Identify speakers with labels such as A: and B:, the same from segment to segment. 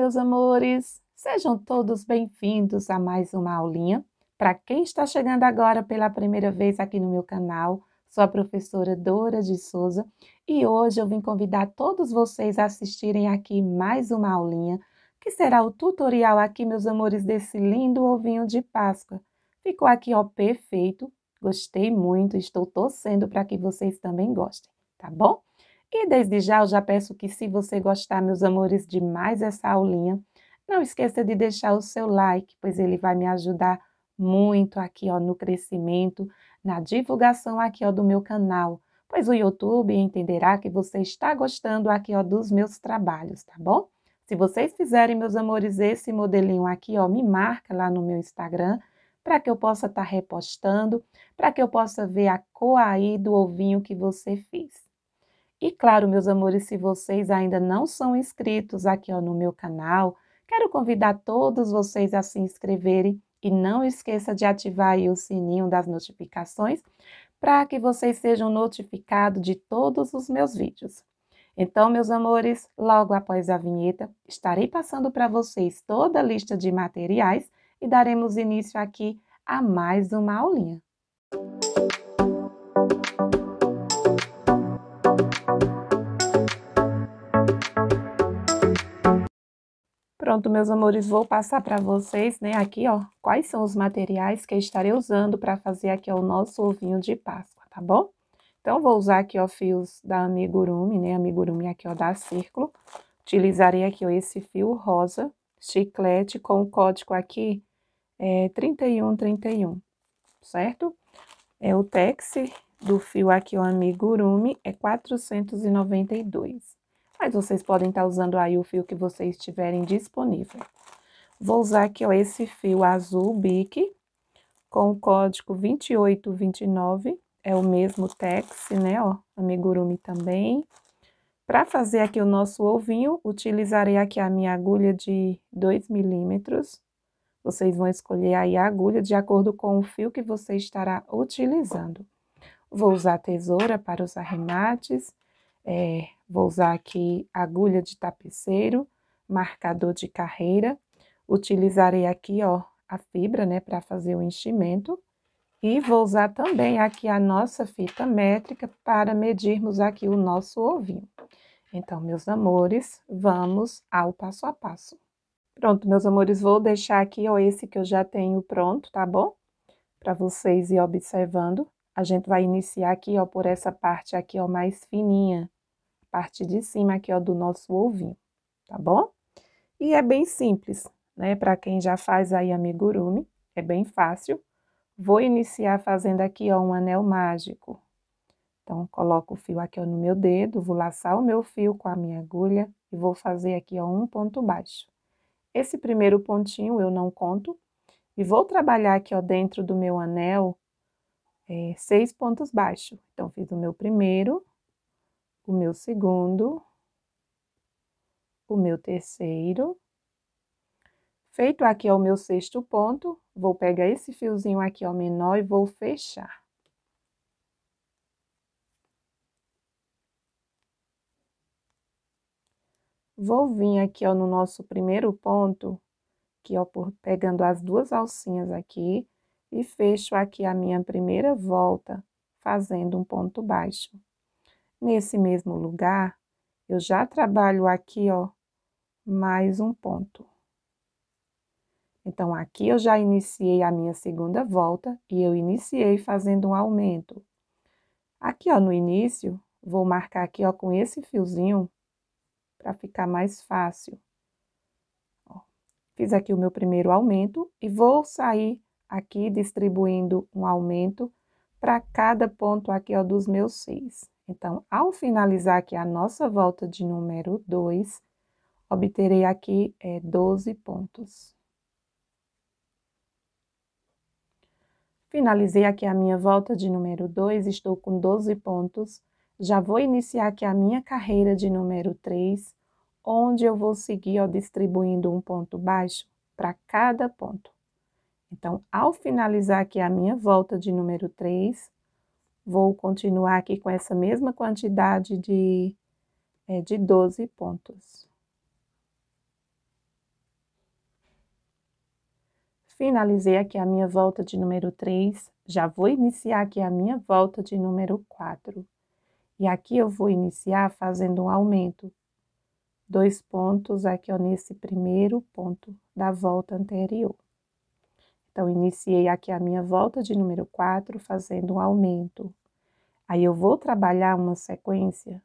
A: meus amores! Sejam todos bem-vindos a mais uma aulinha. Para quem está chegando agora pela primeira vez aqui no meu canal, sou a professora Dora de Souza e hoje eu vim convidar todos vocês a assistirem aqui mais uma aulinha, que será o tutorial aqui, meus amores, desse lindo ovinho de Páscoa. Ficou aqui, ó, perfeito. Gostei muito, estou torcendo para que vocês também gostem, tá bom? E desde já eu já peço que se você gostar, meus amores, de mais essa aulinha, não esqueça de deixar o seu like, pois ele vai me ajudar muito aqui ó, no crescimento, na divulgação aqui ó, do meu canal, pois o YouTube entenderá que você está gostando aqui ó, dos meus trabalhos, tá bom? Se vocês fizerem, meus amores, esse modelinho aqui, ó, me marca lá no meu Instagram, para que eu possa estar tá repostando, para que eu possa ver a cor aí do ovinho que você fez. E claro, meus amores, se vocês ainda não são inscritos aqui ó, no meu canal, quero convidar todos vocês a se inscreverem e não esqueça de ativar o sininho das notificações para que vocês sejam notificados de todos os meus vídeos. Então, meus amores, logo após a vinheta, estarei passando para vocês toda a lista de materiais e daremos início aqui a mais uma aulinha. Música Pronto, meus amores, vou passar para vocês, né, aqui, ó, quais são os materiais que estarei usando para fazer aqui ó, o nosso ovinho de Páscoa, tá bom? Então, vou usar aqui, ó, fios da amigurumi, né, amigurumi aqui, ó, da Círculo. Utilizarei aqui, ó, esse fio rosa, chiclete, com o código aqui é 3131, certo? É o tex do fio aqui, ó, amigurumi, é 492 mas vocês podem estar tá usando aí o fio que vocês tiverem disponível. Vou usar aqui ó, esse fio azul BIC com o código 2829, é o mesmo tex, né, ó, amigurumi também. Para fazer aqui o nosso ovinho, utilizarei aqui a minha agulha de 2 milímetros. Vocês vão escolher aí a agulha de acordo com o fio que você estará utilizando. Vou usar a tesoura para os arremates. É, Vou usar aqui agulha de tapeceiro, marcador de carreira. Utilizarei aqui, ó, a fibra, né, para fazer o enchimento. E vou usar também aqui a nossa fita métrica para medirmos aqui o nosso ovinho. Então, meus amores, vamos ao passo a passo. Pronto, meus amores, vou deixar aqui ó, esse que eu já tenho pronto, tá bom? Para vocês ir observando. A gente vai iniciar aqui ó, por essa parte aqui ó, mais fininha, parte de cima aqui, ó, do nosso ovinho, tá bom? E é bem simples, né? Para quem já faz aí amigurumi, é bem fácil. Vou iniciar fazendo aqui, ó, um anel mágico. Então, coloco o fio aqui, ó, no meu dedo, vou laçar o meu fio com a minha agulha e vou fazer aqui, ó, um ponto baixo. Esse primeiro pontinho eu não conto e vou trabalhar aqui, ó, dentro do meu anel é, seis pontos baixos. Então, fiz o meu primeiro, o meu segundo, o meu terceiro. Feito aqui é o meu sexto ponto, vou pegar esse fiozinho aqui ao menor e vou fechar. Vou vir aqui ó, no nosso primeiro ponto, aqui ó, por, pegando as duas alcinhas aqui, e fecho aqui a minha primeira volta, fazendo um ponto baixo nesse mesmo lugar, eu já trabalho aqui, ó, mais um ponto. Então, aqui eu já iniciei a minha segunda volta e eu iniciei fazendo um aumento. Aqui, ó, no início, vou marcar aqui, ó, com esse fiozinho para ficar mais fácil. Ó, fiz aqui o meu primeiro aumento e vou sair aqui distribuindo um aumento para cada ponto aqui, ó, dos meus seis. Então, ao finalizar aqui a nossa volta de número 2, obterei aqui é, eh, 12 pontos. Finalizei aqui a minha volta de número 2, estou com 12 pontos. Já vou iniciar aqui a minha carreira de número 3, onde eu vou seguir ó, distribuindo um ponto baixo para cada ponto. Então, ao finalizar aqui a minha volta de número 3, vou continuar aqui com essa mesma quantidade de, é, de 12 pontos. Finalizei aqui a minha volta de número 3, já vou iniciar aqui a minha volta de número 4. E aqui eu vou iniciar fazendo um aumento. Dois pontos aqui ó, nesse primeiro ponto da volta anterior. Então, iniciei aqui a minha volta de número 4, fazendo um aumento. Aí, eu vou trabalhar uma sequência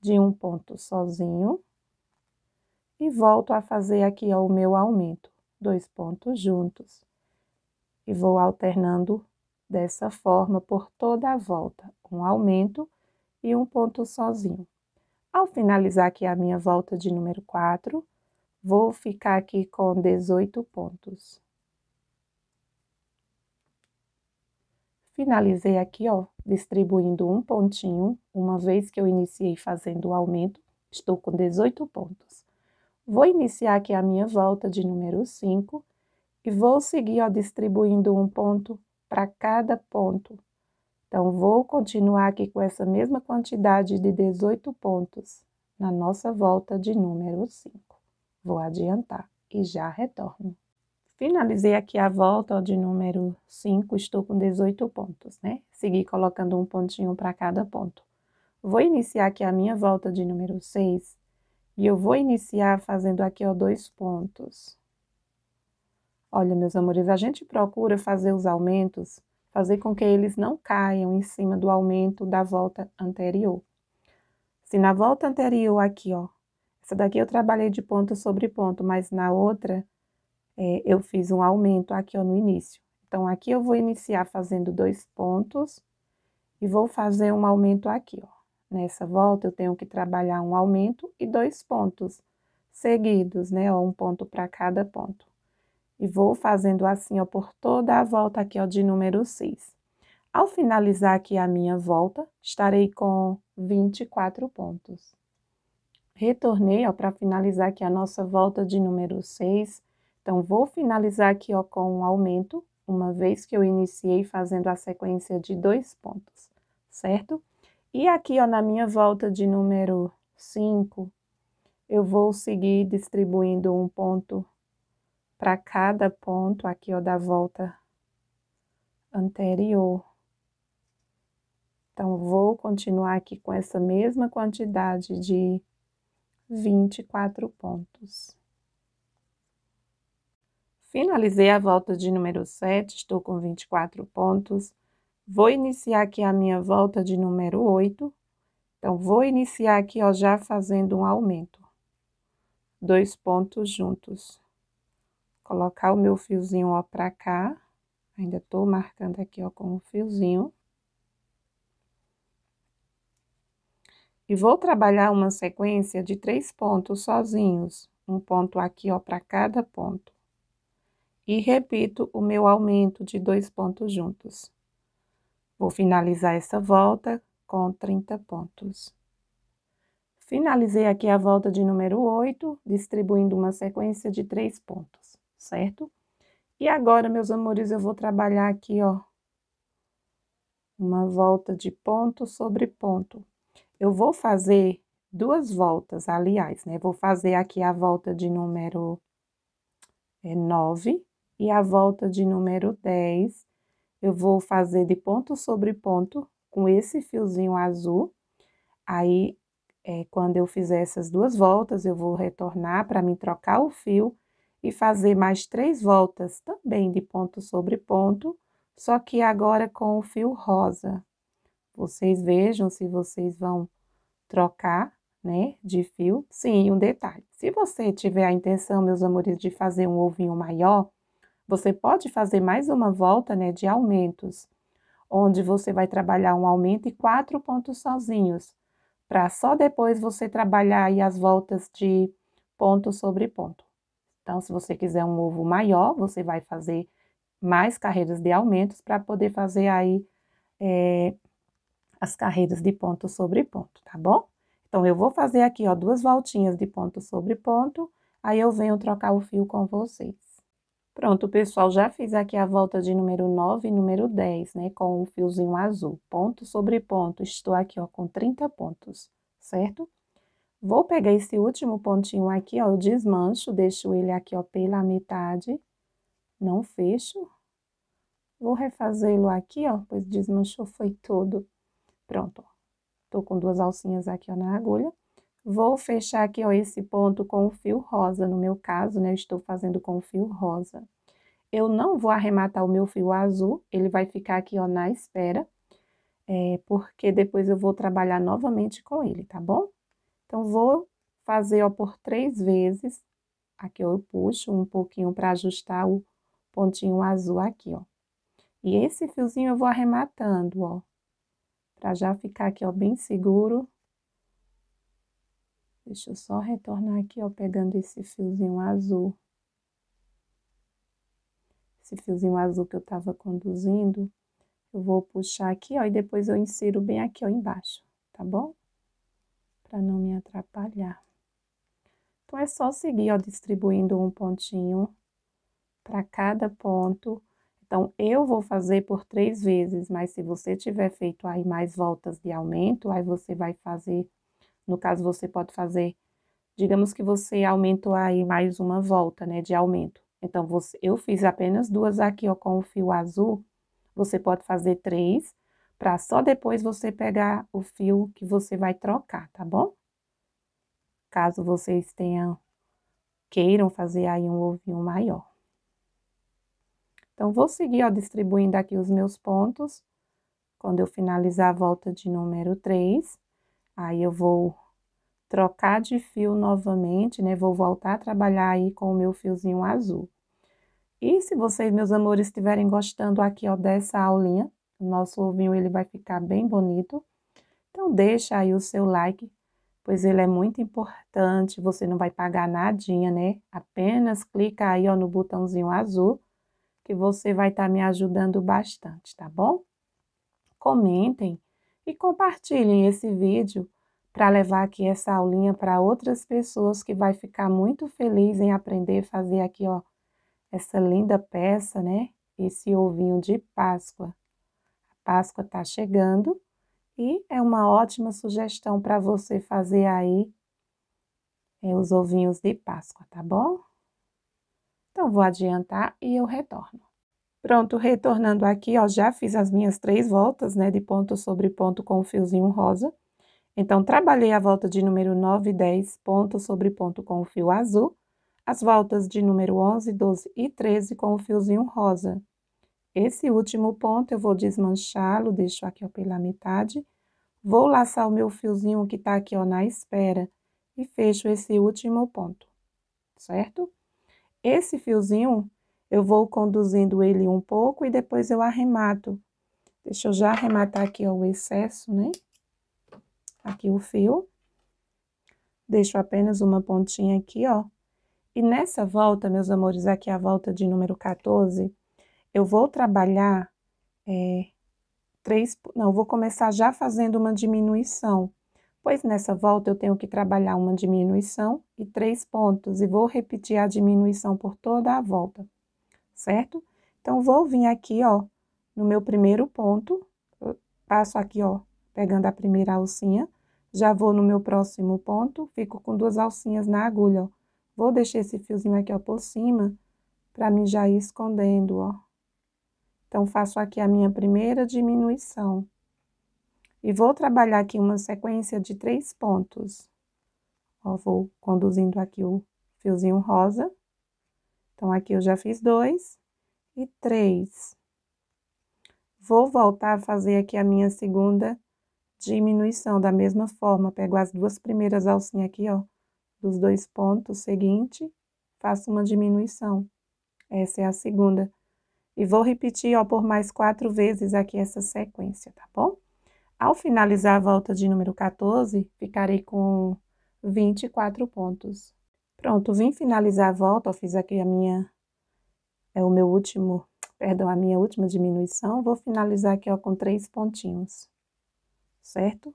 A: de um ponto sozinho e volto a fazer aqui ó, o meu aumento, dois pontos juntos. E vou alternando dessa forma por toda a volta, um aumento e um ponto sozinho. Ao finalizar aqui a minha volta de número 4, vou ficar aqui com 18 pontos. Finalizei aqui, ó, distribuindo um pontinho, uma vez que eu iniciei fazendo o aumento, estou com 18 pontos. Vou iniciar aqui a minha volta de número 5 e vou seguir, ó, distribuindo um ponto para cada ponto. Então, vou continuar aqui com essa mesma quantidade de 18 pontos na nossa volta de número 5. Vou adiantar e já retorno. Finalizei aqui a volta ó, de número 5, estou com 18 pontos, né? Segui colocando um pontinho para cada ponto. Vou iniciar aqui a minha volta de número 6 e eu vou iniciar fazendo aqui, ó, dois pontos. Olha, meus amores, a gente procura fazer os aumentos, fazer com que eles não caiam em cima do aumento da volta anterior. Se na volta anterior aqui, ó, essa daqui eu trabalhei de ponto sobre ponto, mas na outra é, eu fiz um aumento aqui ó, no início. Então, aqui eu vou iniciar fazendo dois pontos e vou fazer um aumento aqui, ó. Nessa volta, eu tenho que trabalhar um aumento e dois pontos seguidos, né? Ó, um ponto para cada ponto. E vou fazendo assim, ó, por toda a volta aqui, ó, de número 6. Ao finalizar aqui a minha volta, estarei com 24 pontos. Retornei, ó, para finalizar aqui a nossa volta de número 6 então, vou finalizar aqui ó, com um aumento, uma vez que eu iniciei fazendo a sequência de dois pontos, certo? E aqui, ó, na minha volta de número 5, eu vou seguir distribuindo um ponto para cada ponto aqui, ó, da volta anterior. Então, vou continuar aqui com essa mesma quantidade de 24 pontos. Finalizei a volta de número 7, estou com 24 pontos. Vou iniciar aqui a minha volta de número 8. Então, vou iniciar aqui, ó, já fazendo um aumento. Dois pontos juntos. Colocar o meu fiozinho, ó, pra cá. Ainda tô marcando aqui, ó, com o fiozinho. E vou trabalhar uma sequência de três pontos sozinhos. Um ponto aqui, ó, para cada ponto e repito o meu aumento de dois pontos juntos. Vou finalizar essa volta com 30 pontos. Finalizei aqui a volta de número 8, distribuindo uma sequência de três pontos, certo? E agora, meus amores, eu vou trabalhar aqui, ó, uma volta de ponto sobre ponto. Eu vou fazer duas voltas, aliás, né? Vou fazer aqui a volta de número é, 9, e a volta de número 10, eu vou fazer de ponto sobre ponto com esse fiozinho azul. Aí, é, quando eu fizer essas duas voltas, eu vou retornar para mim trocar o fio e fazer mais três voltas também de ponto sobre ponto, só que agora com o fio rosa. Vocês vejam se vocês vão trocar, né, de fio. Sim, um detalhe. Se você tiver a intenção, meus amores, de fazer um ovinho maior, você pode fazer mais uma volta né, de aumentos, onde você vai trabalhar um aumento e quatro pontos sozinhos, para só depois você trabalhar aí as voltas de ponto sobre ponto. Então, se você quiser um ovo maior, você vai fazer mais carreiras de aumentos para poder fazer aí é, as carreiras de ponto sobre ponto, tá bom? Então, eu vou fazer aqui, ó, duas voltinhas de ponto sobre ponto, aí eu venho trocar o fio com vocês. Pronto, pessoal, já fiz aqui a volta de número 9 e número 10, né, com o um fiozinho azul. Ponto sobre ponto, estou aqui, ó, com 30 pontos, certo? Vou pegar esse último pontinho aqui, ó, desmancho, deixo ele aqui, ó, pela metade, não fecho. Vou refazê-lo aqui, ó, pois desmanchou foi todo. Pronto, ó, tô com duas alcinhas aqui, ó, na agulha. Vou fechar aqui ó, esse ponto com o fio rosa, no meu caso, né, eu estou fazendo com o fio rosa. Eu não vou arrematar o meu fio azul, ele vai ficar aqui, ó, na espera, é, porque depois eu vou trabalhar novamente com ele, tá bom? Então, vou fazer, ó, por três vezes, aqui ó, eu puxo um pouquinho para ajustar o pontinho azul aqui, ó. E esse fiozinho eu vou arrematando, ó, para já ficar aqui, ó, bem seguro. Deixa eu só retornar aqui, ó, pegando esse fiozinho azul. Esse fiozinho azul que eu tava conduzindo, eu vou puxar aqui, ó, e depois eu insiro bem aqui, ó, embaixo, tá bom? Pra não me atrapalhar. Então, é só seguir, ó, distribuindo um pontinho para cada ponto. Então, eu vou fazer por três vezes, mas se você tiver feito aí mais voltas de aumento, aí você vai fazer no caso, você pode fazer, digamos que você aumentou aí mais uma volta, né, de aumento. Então, você, eu fiz apenas duas aqui, ó, com o fio azul. Você pode fazer três, para só depois você pegar o fio que você vai trocar, tá bom? Caso vocês tenham, queiram fazer aí um ovinho maior. Então, vou seguir, ó, distribuindo aqui os meus pontos. Quando eu finalizar a volta de número 3, aí eu vou trocar de fio novamente, né? Vou voltar a trabalhar aí com o meu fiozinho azul. E se vocês, meus amores, estiverem gostando aqui, ó, dessa aulinha, o nosso ovinho, ele vai ficar bem bonito. Então, deixa aí o seu like, pois ele é muito importante, você não vai pagar nadinha, né? Apenas clica aí, ó, no botãozinho azul, que você vai estar tá me ajudando bastante, tá bom? Comentem e compartilhem esse vídeo para levar aqui essa aulinha para outras pessoas que vai ficar muito feliz em aprender a fazer aqui, ó, essa linda peça, né? Esse ovinho de Páscoa. A Páscoa tá chegando e é uma ótima sugestão para você fazer aí é, os ovinhos de Páscoa, tá bom? Então, vou adiantar e eu retorno. Pronto, retornando aqui, ó, já fiz as minhas três voltas, né, de ponto sobre ponto com o fiozinho rosa. Então, trabalhei a volta de número 9 e 10, ponto sobre ponto com o fio azul, as voltas de número 11, 12 e 13 com o fiozinho rosa. Esse último ponto eu vou desmanchá-lo, deixo aqui ó, pela metade, vou laçar o meu fiozinho que está aqui ó, na espera e fecho esse último ponto, certo? Esse fiozinho eu vou conduzindo ele um pouco e depois eu arremato. Deixa eu já arrematar aqui ó, o excesso, né? aqui o fio, deixo apenas uma pontinha aqui, ó. E nessa volta, meus amores, aqui é a volta de número 14, eu vou trabalhar é, três, não, vou começar já fazendo uma diminuição, pois nessa volta eu tenho que trabalhar uma diminuição e três pontos, e vou repetir a diminuição por toda a volta, certo? Então, vou vir aqui, ó, no meu primeiro ponto, passo aqui, ó, pegando a primeira alcinha, já vou no meu próximo ponto, fico com duas alcinhas na agulha, ó. Vou deixar esse fiozinho aqui, ó, por cima, pra mim já ir escondendo, ó. Então, faço aqui a minha primeira diminuição. E vou trabalhar aqui uma sequência de três pontos. Ó, vou conduzindo aqui o fiozinho rosa. Então, aqui eu já fiz dois e três. Vou voltar a fazer aqui a minha segunda diminuição. Da mesma forma, pego as duas primeiras alcinhas aqui, ó, dos dois pontos seguinte, faço uma diminuição. Essa é a segunda. E vou repetir, ó, por mais quatro vezes aqui essa sequência, tá bom? Ao finalizar a volta de número 14, ficarei com 24 pontos. Pronto, vim finalizar a volta, ó, fiz aqui a minha, é o meu último, perdão, a minha última diminuição. Vou finalizar aqui, ó, com três pontinhos certo?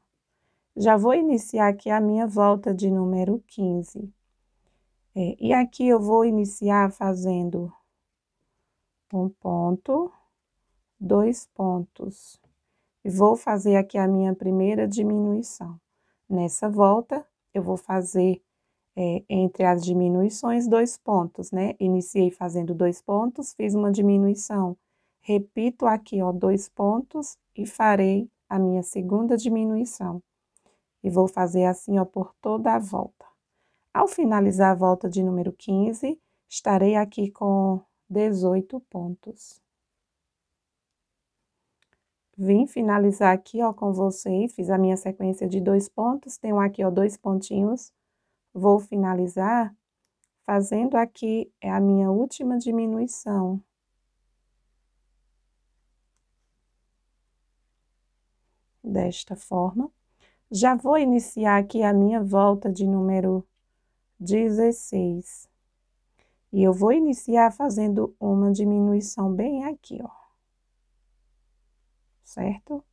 A: Já vou iniciar aqui a minha volta de número 15. É, e aqui eu vou iniciar fazendo um ponto, dois pontos. E vou fazer aqui a minha primeira diminuição. Nessa volta, eu vou fazer é, entre as diminuições dois pontos, né? Iniciei fazendo dois pontos, fiz uma diminuição. Repito aqui, ó, dois pontos e farei a minha segunda diminuição. E vou fazer assim ó, por toda a volta. Ao finalizar a volta de número 15, estarei aqui com 18 pontos. Vim finalizar aqui ó, com vocês, fiz a minha sequência de dois pontos, tenho aqui ó, dois pontinhos. Vou finalizar fazendo aqui é a minha última diminuição. desta forma. Já vou iniciar aqui a minha volta de número 16. E eu vou iniciar fazendo uma diminuição bem aqui, ó. Certo?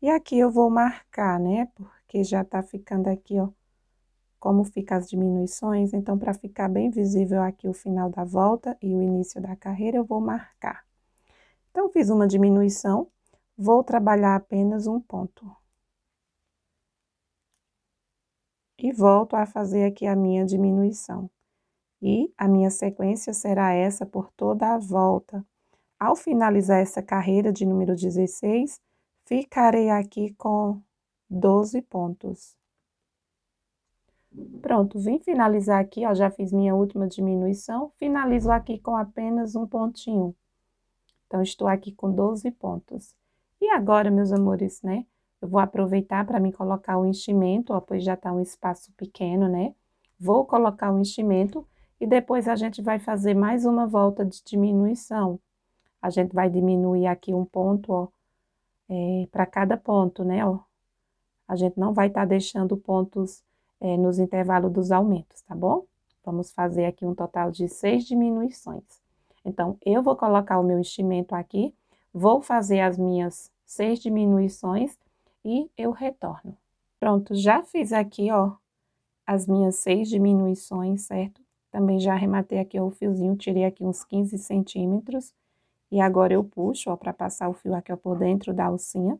A: E aqui eu vou marcar, né? Porque já tá ficando aqui, ó, como ficam as diminuições. Então, para ficar bem visível aqui o final da volta e o início da carreira, eu vou marcar. Então, fiz uma diminuição, vou trabalhar apenas um ponto. E volto a fazer aqui a minha diminuição. E a minha sequência será essa por toda a volta. Ao finalizar essa carreira de número 16, ficarei aqui com 12 pontos. Pronto, vim finalizar aqui, ó, já fiz minha última diminuição, finalizo aqui com apenas um pontinho. Então, estou aqui com 12 pontos. E agora, meus amores, né, eu vou aproveitar para me colocar o enchimento, ó, pois já está um espaço pequeno, né? Vou colocar o enchimento e depois a gente vai fazer mais uma volta de diminuição. A gente vai diminuir aqui um ponto, ó, é, para cada ponto, né, ó. A gente não vai estar tá deixando pontos é, nos intervalos dos aumentos, tá bom? Vamos fazer aqui um total de seis diminuições. Então, eu vou colocar o meu enchimento aqui, vou fazer as minhas seis diminuições e eu retorno. Pronto, já fiz aqui, ó, as minhas seis diminuições, certo? Também já arrematei aqui o fiozinho, tirei aqui uns 15 centímetros. E agora eu puxo, ó, para passar o fio aqui, ó, por dentro da alcinha.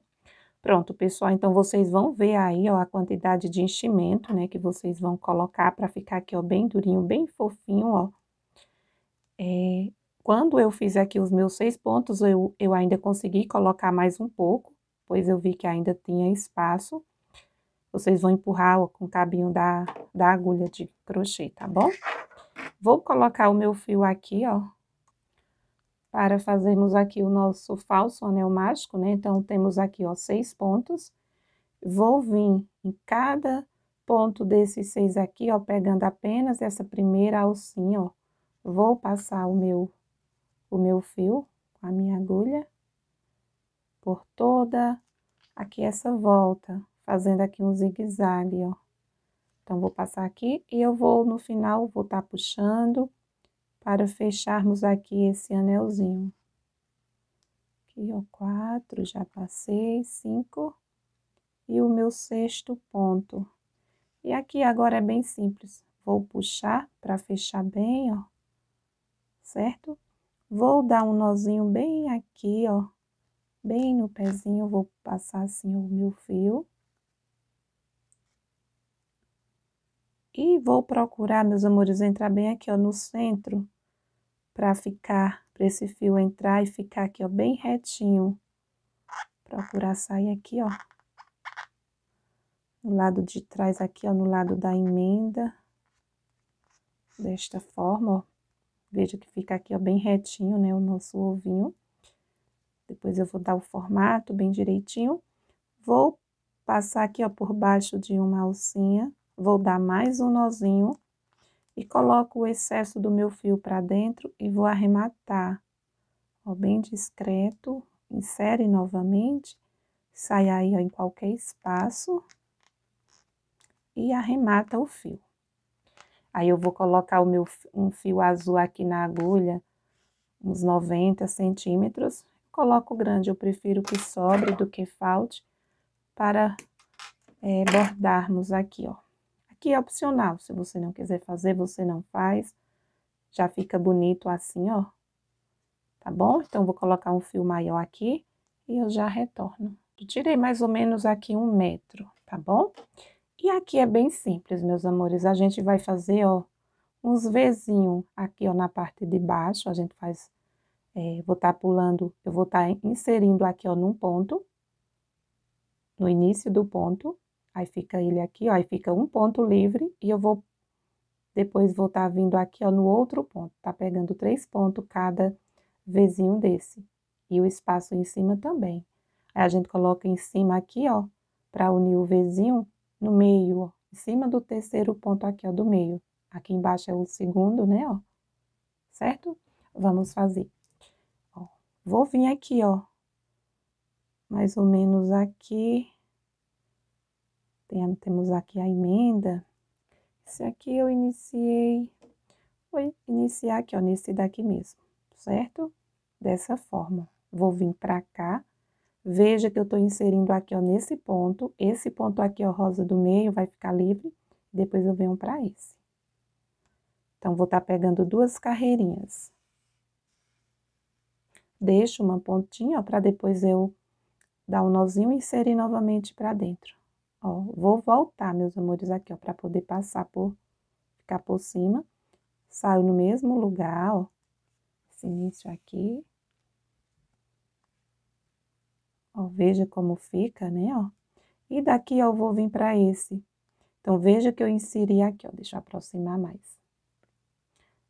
A: Pronto, pessoal, então vocês vão ver aí, ó, a quantidade de enchimento, né, que vocês vão colocar para ficar aqui, ó, bem durinho, bem fofinho, ó. É, quando eu fiz aqui os meus seis pontos, eu, eu ainda consegui colocar mais um pouco, pois eu vi que ainda tinha espaço. Vocês vão empurrar ó, com o cabinho da, da agulha de crochê, tá bom? Vou colocar o meu fio aqui, ó, para fazermos aqui o nosso falso anel mágico, né? Então, temos aqui, ó, seis pontos. Vou vir em cada ponto desses seis aqui, ó, pegando apenas essa primeira alcinha, ó. Vou passar o meu, o meu fio a minha agulha por toda aqui essa volta, fazendo aqui um zigue-zague, ó. Então, vou passar aqui e eu vou, no final, vou estar tá puxando para fecharmos aqui esse anelzinho. Aqui, ó, quatro, já passei, cinco, e o meu sexto ponto. E aqui agora é bem simples, vou puxar para fechar bem, ó, certo? Vou dar um nozinho bem aqui, ó, bem no pezinho, vou passar assim o meu fio. E vou procurar, meus amores, entrar bem aqui, ó, no centro para ficar, para esse fio entrar e ficar aqui, ó, bem retinho. Procurar sair aqui, ó. No lado de trás aqui, ó, no lado da emenda. Desta forma, ó. Veja que fica aqui, ó, bem retinho, né, o nosso ovinho. Depois eu vou dar o formato bem direitinho. Vou passar aqui, ó, por baixo de uma alcinha. Vou dar mais um nozinho e coloco o excesso do meu fio para dentro e vou arrematar, ó, bem discreto, insere novamente, sai aí ó, em qualquer espaço e arremata o fio. Aí eu vou colocar o meu um fio azul aqui na agulha, uns 90 centímetros, coloco grande, eu prefiro que sobre do que falte, para é, bordarmos aqui, ó que é opcional. Se você não quiser fazer, você não faz. Já fica bonito assim, ó. Tá bom? Então, vou colocar um fio maior aqui e eu já retorno. Eu tirei mais ou menos aqui um metro, tá bom? E aqui é bem simples, meus amores. A gente vai fazer, ó, uns vezinhos aqui, ó, na parte de baixo. A gente faz, é, vou estar tá pulando, eu vou estar tá inserindo aqui, ó, num ponto. No início do ponto, Aí fica ele aqui, ó, aí fica um ponto livre e eu vou depois voltar vindo aqui, ó, no outro ponto, tá pegando três pontos cada vezinho desse. E o espaço em cima também. Aí a gente coloca em cima aqui, ó, para unir o vizinho no meio, ó, em cima do terceiro ponto aqui, ó, do meio. Aqui embaixo é o segundo, né, ó, certo? Vamos fazer. Ó, vou vir aqui, ó, mais ou menos aqui, tem, temos aqui a emenda. Esse aqui eu iniciei, vou iniciar aqui, ó, nesse daqui mesmo, certo? Dessa forma. Vou vir pra cá. Veja que eu tô inserindo aqui, ó, nesse ponto. Esse ponto aqui, ó, rosa do meio, vai ficar livre. Depois eu venho pra esse. Então, vou estar tá pegando duas carreirinhas. Deixo uma pontinha, ó, pra depois eu dar um nozinho e inserir novamente pra dentro. Ó, vou voltar, meus amores, aqui, ó, pra poder passar por, ficar por cima. Saio no mesmo lugar, ó, esse início aqui. Ó, veja como fica, né, ó. E daqui, ó, eu vou vir pra esse. Então, veja que eu inseri aqui, ó, deixa eu aproximar mais.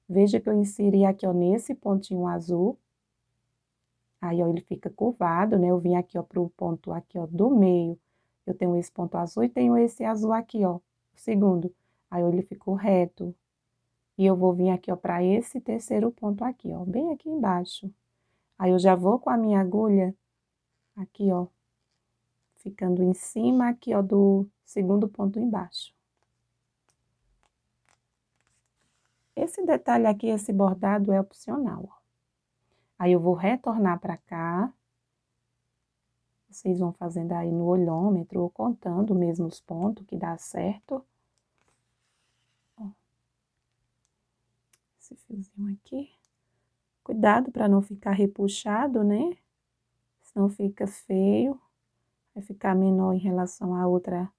A: Veja que eu inseri aqui, ó, nesse pontinho azul. Aí, ó, ele fica curvado, né? Eu vim aqui, ó, pro ponto aqui, ó, do meio eu tenho esse ponto azul e tenho esse azul aqui, ó, o segundo. Aí ele ficou reto. E eu vou vir aqui, ó, para esse terceiro ponto aqui, ó, bem aqui embaixo. Aí eu já vou com a minha agulha aqui, ó, ficando em cima aqui, ó, do segundo ponto embaixo. Esse detalhe aqui, esse bordado é opcional, ó. Aí eu vou retornar para cá, vocês vão fazendo aí no olhômetro ou contando mesmo os pontos que dá certo. Esse fiozinho aqui. Cuidado para não ficar repuxado, né? Senão fica feio. Vai ficar menor em relação à outra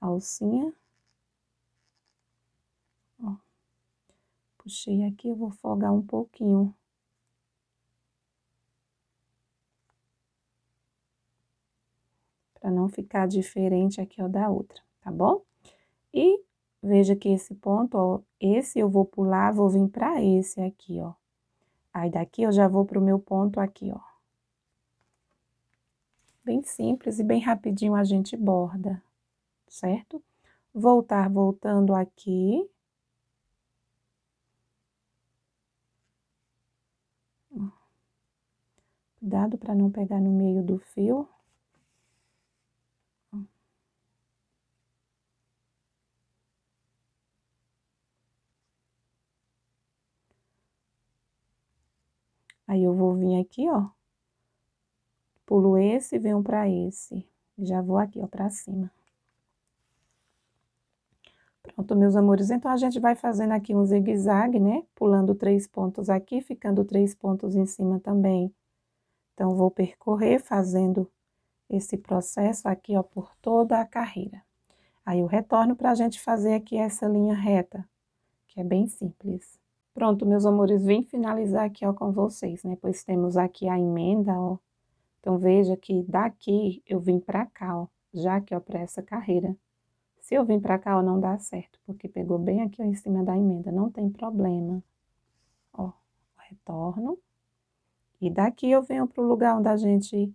A: alcinha. Puxei aqui, eu vou folgar um pouquinho. ficar diferente aqui ó, da outra, tá bom? E veja que esse ponto, ó, esse eu vou pular, vou vir para esse aqui, ó. Aí daqui eu já vou pro meu ponto aqui, ó. Bem simples e bem rapidinho a gente borda, certo? Voltar voltando aqui. Cuidado para não pegar no meio do fio. Aí, eu vou vir aqui, ó. Pulo esse, venho pra esse. Já vou aqui, ó, pra cima. Pronto, meus amores. Então, a gente vai fazendo aqui um zigue-zague, né? Pulando três pontos aqui, ficando três pontos em cima também. Então, vou percorrer fazendo esse processo aqui, ó, por toda a carreira. Aí, eu retorno para a gente fazer aqui essa linha reta, que é bem simples. Pronto, meus amores, vim finalizar aqui ó, com vocês, né? Pois temos aqui a emenda, ó. Então, veja que daqui eu vim pra cá, ó, já que ó, pra essa carreira. Se eu vim pra cá, ó, não dá certo, porque pegou bem aqui ó, em cima da emenda, não tem problema. Ó, retorno. E daqui eu venho pro lugar onde a gente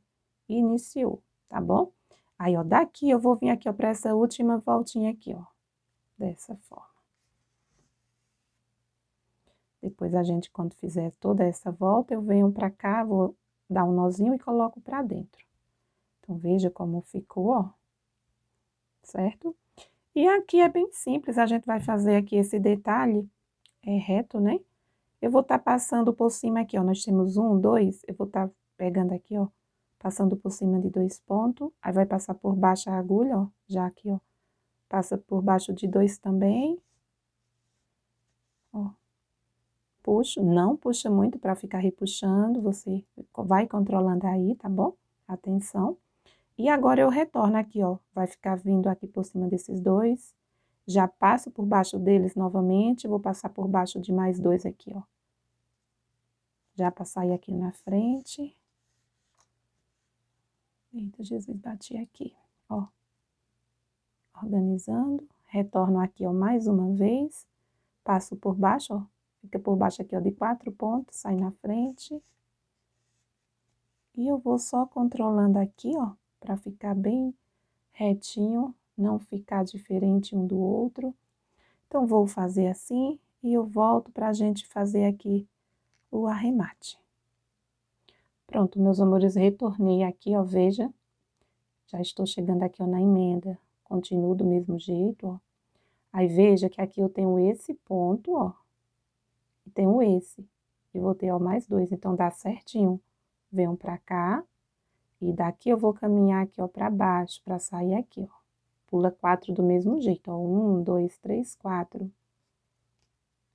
A: iniciou, tá bom? Aí, ó, daqui eu vou vir aqui, ó, pra essa última voltinha aqui, ó, dessa forma. Depois a gente, quando fizer toda essa volta, eu venho para cá, vou dar um nozinho e coloco para dentro. Então, veja como ficou, ó. Certo? E aqui é bem simples, a gente vai fazer aqui esse detalhe é, reto, né? Eu vou estar tá passando por cima aqui, ó, nós temos um, dois, eu vou estar tá pegando aqui, ó, passando por cima de dois pontos, aí vai passar por baixo a agulha, ó, já aqui, ó, passa por baixo de dois também, puxo, não puxa muito para ficar repuxando, você vai controlando aí, tá bom? Atenção. E agora eu retorno aqui, ó, vai ficar vindo aqui por cima desses dois, já passo por baixo deles novamente, vou passar por baixo de mais dois aqui, ó. Já passar aqui na frente. Eita, Jesus, bati aqui, ó. Organizando, retorno aqui, ó, mais uma vez, passo por baixo, ó, Fica por baixo aqui, ó, de quatro pontos, sai na frente. E eu vou só controlando aqui, ó, para ficar bem retinho, não ficar diferente um do outro. Então, vou fazer assim e eu volto para a gente fazer aqui o arremate. Pronto, meus amores, retornei aqui, ó, veja. Já estou chegando aqui, ó, na emenda. Continuo do mesmo jeito, ó. Aí, veja que aqui eu tenho esse ponto, ó, tenho esse e vou ter ó, mais dois, então dá certinho. Venho pra cá e daqui eu vou caminhar aqui ó pra baixo pra sair aqui ó. Pula quatro do mesmo jeito, ó, um, dois, três, quatro.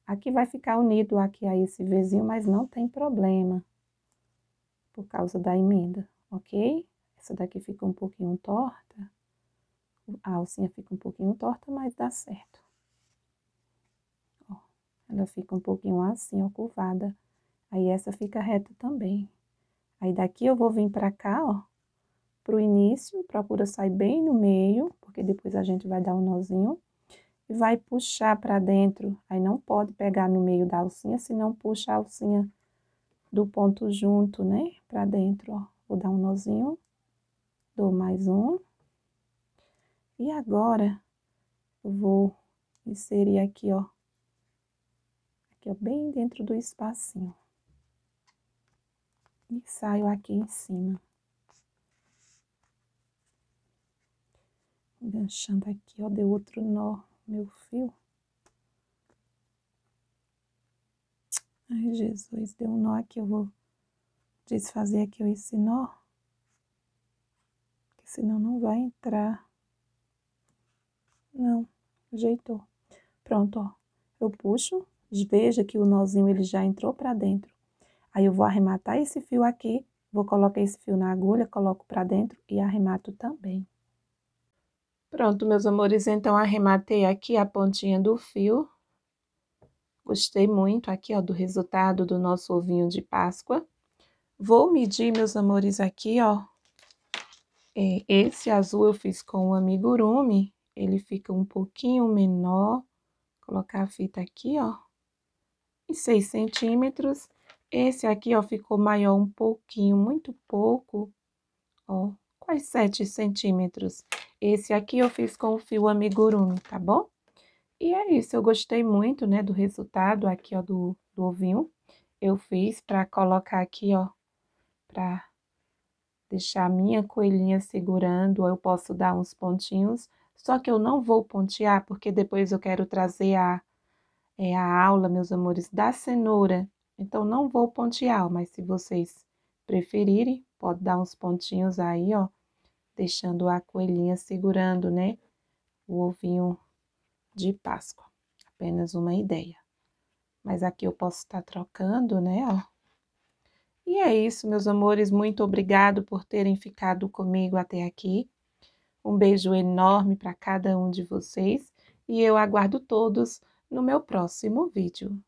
A: Aqui vai ficar unido aqui a esse vizinho, mas não tem problema por causa da emenda, ok? Essa daqui fica um pouquinho torta, a alcinha fica um pouquinho torta, mas dá certo ela fica um pouquinho assim, ó, curvada. Aí essa fica reta também. Aí daqui eu vou vir pra cá, ó, pro início, procura sair bem no meio, porque depois a gente vai dar um nozinho. E vai puxar pra dentro, aí não pode pegar no meio da alcinha, senão puxa a alcinha do ponto junto, né, pra dentro, ó. Vou dar um nozinho, dou mais um. E agora, eu vou inserir aqui, ó, bem dentro do espacinho. E saio aqui em cima. Enganchando aqui, ó, deu outro nó meu fio. Ai, Jesus, deu um nó aqui, eu vou desfazer aqui esse nó. Porque senão não vai entrar. Não, ajeitou. Pronto, ó. Eu puxo Veja que o nozinho ele já entrou para dentro. Aí eu vou arrematar esse fio aqui, vou colocar esse fio na agulha, coloco para dentro e arremato também. Pronto, meus amores, então arrematei aqui a pontinha do fio. Gostei muito aqui, ó, do resultado do nosso ovinho de Páscoa. Vou medir, meus amores, aqui, ó. É, esse azul eu fiz com o amigurumi, ele fica um pouquinho menor. Vou colocar a fita aqui, ó e 6 centímetros. Esse aqui, ó, ficou maior um pouquinho, muito pouco, ó, quase 7 centímetros. Esse aqui eu fiz com o fio amigurumi, tá bom? E é isso, eu gostei muito, né, do resultado aqui, ó, do, do ovinho. Eu fiz pra colocar aqui, ó, pra deixar a minha coelhinha segurando, eu posso dar uns pontinhos. Só que eu não vou pontear, porque depois eu quero trazer a é a aula, meus amores, da cenoura. Então, não vou pontear, mas se vocês preferirem, pode dar uns pontinhos aí, ó, deixando a coelhinha segurando, né, o ovinho de Páscoa. Apenas uma ideia. Mas aqui eu posso estar tá trocando, né, ó. E é isso, meus amores. Muito obrigado por terem ficado comigo até aqui. Um beijo enorme para cada um de vocês e eu aguardo todos no meu próximo vídeo.